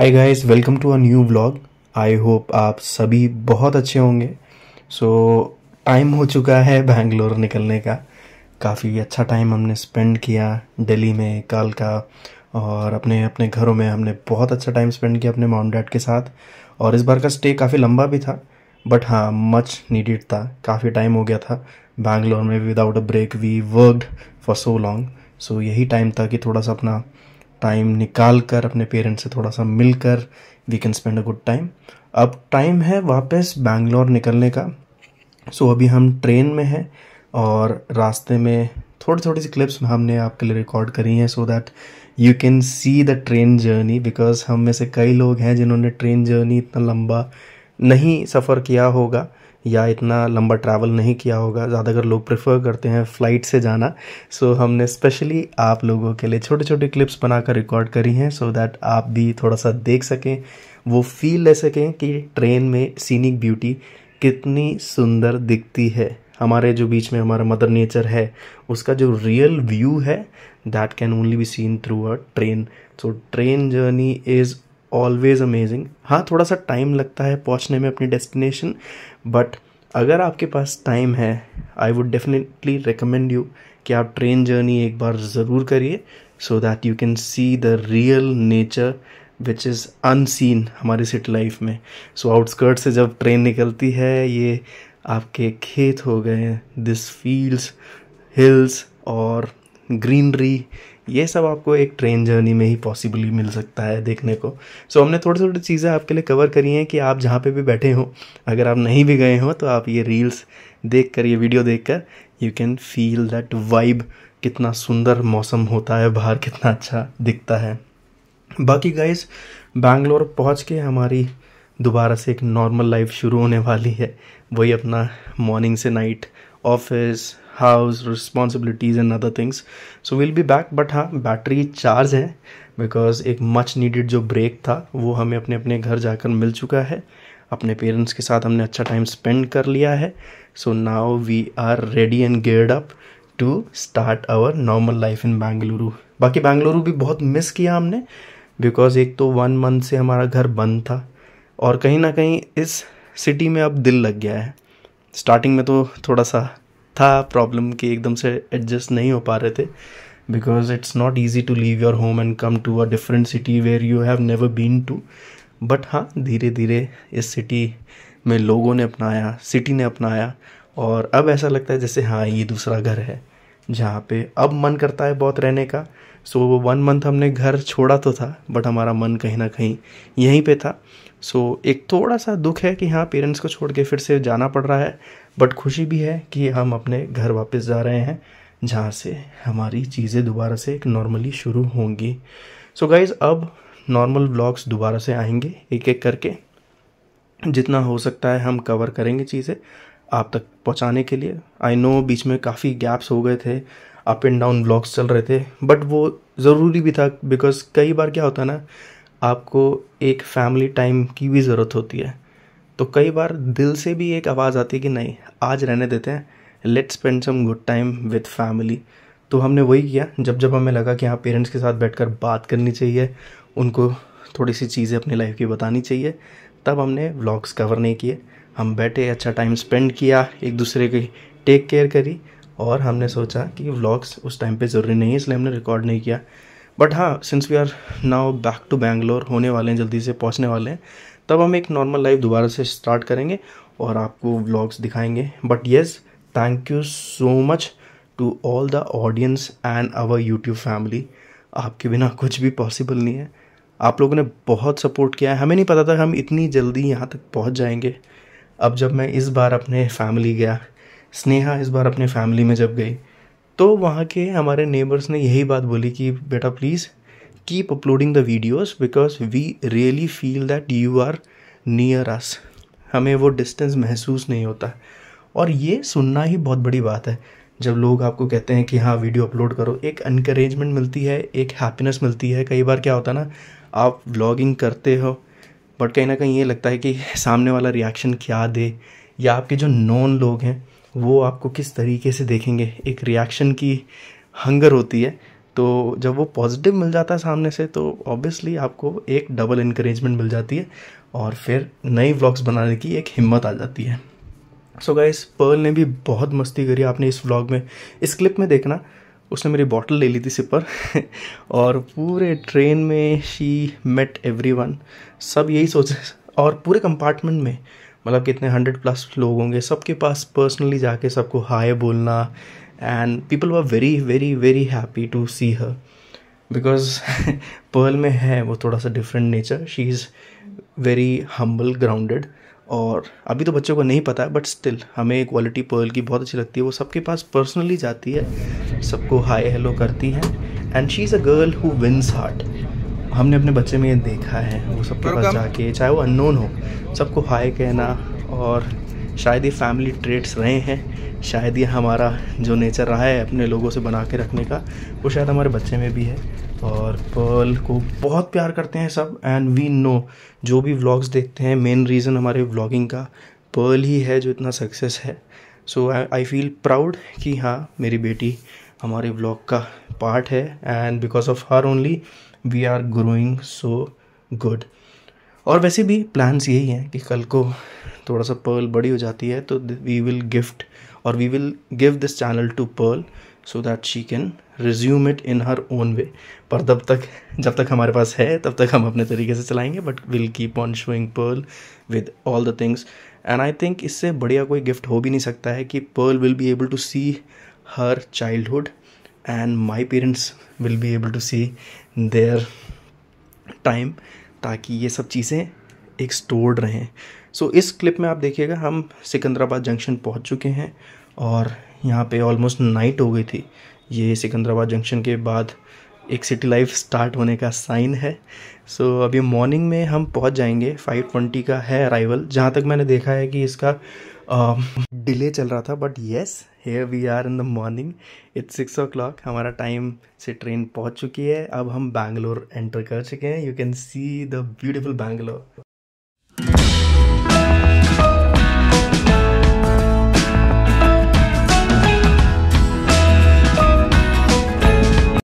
hi guys welcome to a new vlog I hope आप सभी बहुत अच्छे होंगे सो so, टाइम हो चुका है बैंगलोर निकलने का काफ़ी अच्छा टाइम हमने स्पेंड किया दिल्ली में कल का और अपने अपने घरों में हमने बहुत अच्छा टाइम स्पेंड किया अपने मॉम डैड के साथ और इस बार का स्टे काफ़ी लंबा भी था बट हाँ मच नीडिड था काफ़ी टाइम हो गया था बैंगलोर में without a break we worked for so long so यही टाइम था कि थोड़ा सा अपना टाइम निकाल कर अपने पेरेंट्स से थोड़ा सा मिलकर we can spend a good time अब टाइम है वापस बैंगलोर निकलने का सो so, अभी हम ट्रेन में हैं और रास्ते में थोड़ी थोड़ी सी क्लिप्स हमने आपके लिए रिकॉर्ड करी हैं so that you can see the train journey because हम में से कई लोग हैं जिन्होंने ट्रेन जर्नी इतना लंबा नहीं सफ़र किया होगा या इतना लंबा ट्रैवल नहीं किया होगा ज़्यादातर लोग प्रेफर करते हैं फ़्लाइट से जाना सो so, हमने स्पेशली आप लोगों के लिए छोटे छोटे क्लिप्स बनाकर रिकॉर्ड करी हैं सो so दैट आप भी थोड़ा सा देख सकें वो फील ले सकें कि ट्रेन में सीनिक ब्यूटी कितनी सुंदर दिखती है हमारे जो बीच में हमारा मदर नेचर है उसका जो रियल व्यू है that can only be seen through a train so train journey is always amazing हाँ थोड़ा सा टाइम लगता है पहुँचने में अपनी डेस्टिनेशन बट अगर आपके पास टाइम है I would definitely recommend you कि आप ट्रेन जर्नी एक बार ज़रूर करिए so that you can see the real nature which is unseen हमारी सिटी लाइफ में सो so, आउटस्कर्ट से जब ट्रेन निकलती है ये आपके खेत हो गए दिस फील्ड्स हिल्स और ग्रीनरी ये सब आपको एक ट्रेन जर्नी में ही पॉसिबली मिल सकता है देखने को सो so, हमने थोड़ी थोड़ी चीज़ें आपके लिए कवर करी हैं कि आप जहाँ पे भी बैठे हो अगर आप नहीं भी गए हो तो आप ये रील्स देख कर ये वीडियो देख कर you can feel that vibe कितना सुंदर मौसम होता है बाहर कितना अच्छा दिखता है बाकी गाइज बैंगलोर पहुँच के हमारी दोबारा से एक नॉर्मल लाइफ शुरू होने वाली है वही अपना मॉर्निंग से night office house responsibilities and other things so will be back but हाँ बैटरी चार्ज है बिकॉज एक मच नीडिड जो ब्रेक था वो हमें अपने अपने घर जाकर मिल चुका है अपने पेरेंट्स के साथ हमने अच्छा टाइम स्पेंड कर लिया है so now we are ready and geared up to start our normal life in Bengaluru बाकी बेंगलुरु भी बहुत मिस किया हमने बिकॉज एक तो वन मंथ से हमारा घर बंद था और कहीं ना कहीं इस सिटी में अब दिल लग गया है स्टार्टिंग में तो थोड़ा सा था प्रॉब्लम कि एकदम से एडजस्ट नहीं हो पा रहे थे because it's not easy to leave your home and come to a different city where you have never been to but हाँ धीरे धीरे इस सिटी में लोगों ने अपनाया सिटी ने अपनाया और अब ऐसा लगता है जैसे हाँ ये दूसरा घर है जहाँ पे अब मन करता है बहुत रहने का सो वो वन मंथ हमने घर छोड़ा तो था बट हमारा मन कहीं ना कहीं यहीं पे था सो so, एक थोड़ा सा दुख है कि हाँ पेरेंट्स को छोड़ के फिर से जाना पड़ रहा है बट खुशी भी है कि हम अपने घर वापस जा रहे हैं जहाँ से हमारी चीज़ें दोबारा से एक नॉर्मली शुरू होंगी सो so, गाइज़ अब नॉर्मल ब्लॉग्स दोबारा से आएंगे एक एक करके जितना हो सकता है हम कवर करेंगे चीज़ें आप तक पहुँचाने के लिए आई नो बीच में काफ़ी गैप्स हो गए थे अप एंड डाउन ब्लॉग्स चल रहे थे बट वो ज़रूरी भी था बिकॉज कई बार क्या होता है ना आपको एक फैमिली टाइम की भी ज़रूरत होती है तो कई बार दिल से भी एक आवाज़ आती है कि नहीं आज रहने देते हैं let's spend some good time with family तो हमने वही किया जब जब हमें लगा कि हाँ पेरेंट्स के साथ बैठकर बात करनी चाहिए उनको थोड़ी सी चीज़ें अपनी लाइफ की बतानी चाहिए तब हमने व्लॉग्स कवर नहीं किए हम बैठे अच्छा टाइम स्पेंड किया एक दूसरे की टेक केयर करी और हमने सोचा कि व्लॉग्स उस टाइम पे ज़रूरी नहीं है इसलिए हमने रिकॉर्ड नहीं किया बट हाँ since we are now back to Bangalore होने वाले हैं जल्दी से पहुँचने वाले हैं तब हम एक नॉर्मल लाइफ दोबारा से स्टार्ट करेंगे और आपको व्लॉग्स दिखाएंगे but yes thank you so much to all the audience and our YouTube family आपके बिना कुछ भी पॉसिबल नहीं है आप लोगों ने बहुत सपोर्ट किया है हमें नहीं पता था हम इतनी जल्दी यहाँ तक पहुँच जाएंगे अब जब मैं इस बार अपने फैमिली गया स्नेहा इस बार अपने फैमिली में जब गई तो वहाँ के हमारे नेबर्स ने यही बात बोली कि बेटा please keep uploading the videos because we really feel that you are near us हमें वो डिस्टेंस महसूस नहीं होता और ये सुनना ही बहुत बड़ी बात है जब लोग आपको कहते हैं कि हाँ वीडियो अपलोड करो एक इनक्रेजमेंट मिलती है एक हैप्पीनेस मिलती है कई बार क्या होता है ना आप व्लॉगिंग करते हो बट कहीं ना कहीं ये लगता है कि सामने वाला रिएक्शन क्या दे या आपके जो नॉन लोग हैं वो आपको किस तरीके से देखेंगे एक रिएक्शन की हंगर होती है तो जब वो पॉजिटिव मिल जाता है सामने से तो ऑब्वियसली आपको एक डबल इनक्रेजमेंट मिल जाती है और फिर नई व्लॉग्स बनाने की एक हिम्मत आ जाती है सो गाइस पर्ल ने भी बहुत मस्ती करी आपने इस व्लॉग में इस क्लिप में देखना उसने मेरी बॉटल ले ली थी सिपर और पूरे ट्रेन में शी मेट एवरी सब यही सोच और पूरे कंपार्टमेंट में मतलब कितने हंड्रेड प्लस लोग होंगे सबके पास पर्सनली जाके सबको हाय बोलना and people were very very very happy to see her because Pearl में है वो थोड़ा सा different nature she is very humble grounded और अभी तो बच्चों को नहीं पता है बट स्टिल हमें क्वालिटी पर्ल की बहुत अच्छी लगती है वो सबके पास पर्सनली जाती है सबको हाय हेलो करती है and she is a girl who wins heart हमने अपने बच्चे में ये देखा है वो सबके पास जाके चाहे वो अननोन हो सबको हाय कहना और शायद ये फैमिली ट्रेट्स रहे हैं शायद ये हमारा जो नेचर रहा है अपने लोगों से बना के रखने का वो शायद हमारे बच्चे में भी है और पर्ल को बहुत प्यार करते हैं सब एंड वी नो जो भी व्लॉग्स देखते हैं मेन रीज़न हमारे व्लॉगिंग का पर्ल ही है जो इतना सक्सेस है सो आई फील प्राउड कि हाँ मेरी बेटी हमारे व्लॉग का पार्ट है and because of her only we are growing so good और वैसे भी प्लान्स यही हैं कि कल को थोड़ा सा पर्ल बड़ी हो जाती है तो वी विल गिफ्ट और we will give this channel to Pearl so that she can resume it in her own way पर तब तक जब तक हमारे पास है तब तक हम अपने तरीके से चलाएंगे but will keep on showing Pearl with all the things and I think इससे बढ़िया कोई गिफ्ट हो भी नहीं सकता है कि Pearl will be able to see her childhood and my parents will be able to see their time ताकि ये सब चीज़ें एक स्टोर्ड रहें सो so, इस क्लिप में आप देखिएगा हम सिकंदराबाद जंक्शन पहुंच चुके हैं और यहाँ पे ऑलमोस्ट नाइट हो गई थी ये सिकंदराबाद जंक्शन के बाद एक सिटी लाइफ स्टार्ट होने का साइन है सो so, अभी मॉर्निंग में हम पहुंच जाएंगे 5:20 का है अराइवल जहाँ तक मैंने देखा है कि इसका डिले um, uh, चल रहा था but yes here we are in the morning it's six o'clock हमारा टाइम से ट्रेन पहुंच चुकी है अब हम बैंगलोर एंटर कर चुके हैं you can see the beautiful Bangalore